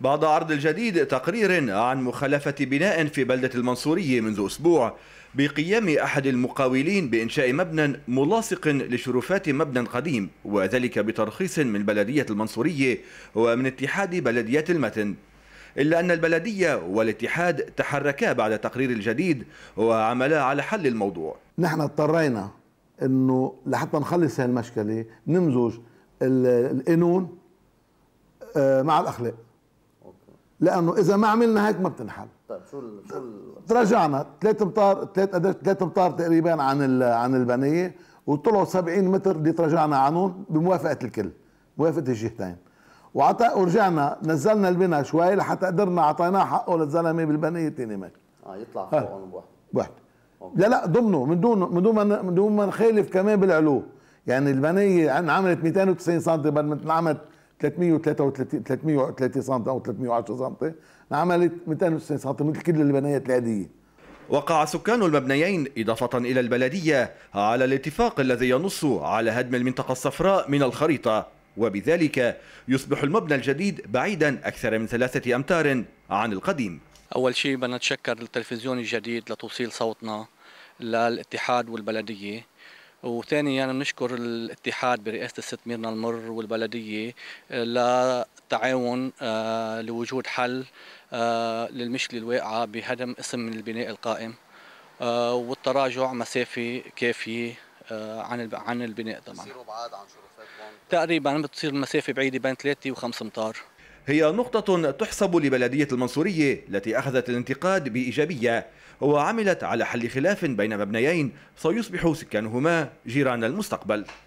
بعد عرض الجديد تقرير عن مخالفة بناء في بلدة المنصورية منذ أسبوع بقيام أحد المقاولين بإنشاء مبنى ملاصق لشرفات مبنى قديم وذلك بترخيص من بلدية المنصورية ومن اتحاد بلديات المتن إلا أن البلدية والاتحاد تحركا بعد تقرير الجديد وعملا على حل الموضوع نحن اضطرينا أنه لحتى نخلص هالمشكلة نمزج الإنون آه، مع الأخلاق لانه اذا ما عملنا هيك ما بتنحل طيب شو شو تراجعنا ثلاث امتار ثلاث ثلاث امتار تقريبا عن عن البنيه وطلعوا 70 متر اللي تراجعنا عنهم بموافقه الكل موافقه الجهتين وعطى ورجعنا نزلنا البناء شوي لحتى قدرنا اعطيناه حقه للزلمه بالبنيه الثانيه مال اه يطلع فوقهم بوحده واحد لا لا ضمنه من دون من دون ما من دون ما نخالف كمان بالعلو يعني البنيه انعملت 290 سم بدل ما انعملت 333 330 سم او 310 سم انعملت 290 سم مثل كل البنايات العاديه وقع سكان المبنيين إضافة إلى البلدية على الاتفاق الذي ينص على هدم المنطقة الصفراء من الخريطة وبذلك يصبح المبنى الجديد بعيدا أكثر من ثلاثة أمتار عن القديم أول شيء بدنا نتشكر التلفزيون الجديد لتوصيل صوتنا للاتحاد والبلدية وثانيا يعني بنشكر الاتحاد برئاسه الست ميرنا المر والبلديه آه، للتعاون آه، لوجود حل آه، للمشكله الواقعه بهدم اسم من البناء القائم والتراجع مسافه كافيه عن عن البناء طبعا بتصيروا بعاد عن تقريبا بتصير المسافه بعيده بين 3 و5 امتار هي نقطة تحسب لبلدية المنصورية التي أخذت الانتقاد بإيجابية وعملت على حل خلاف بين مبنيين سيصبح سكانهما جيران المستقبل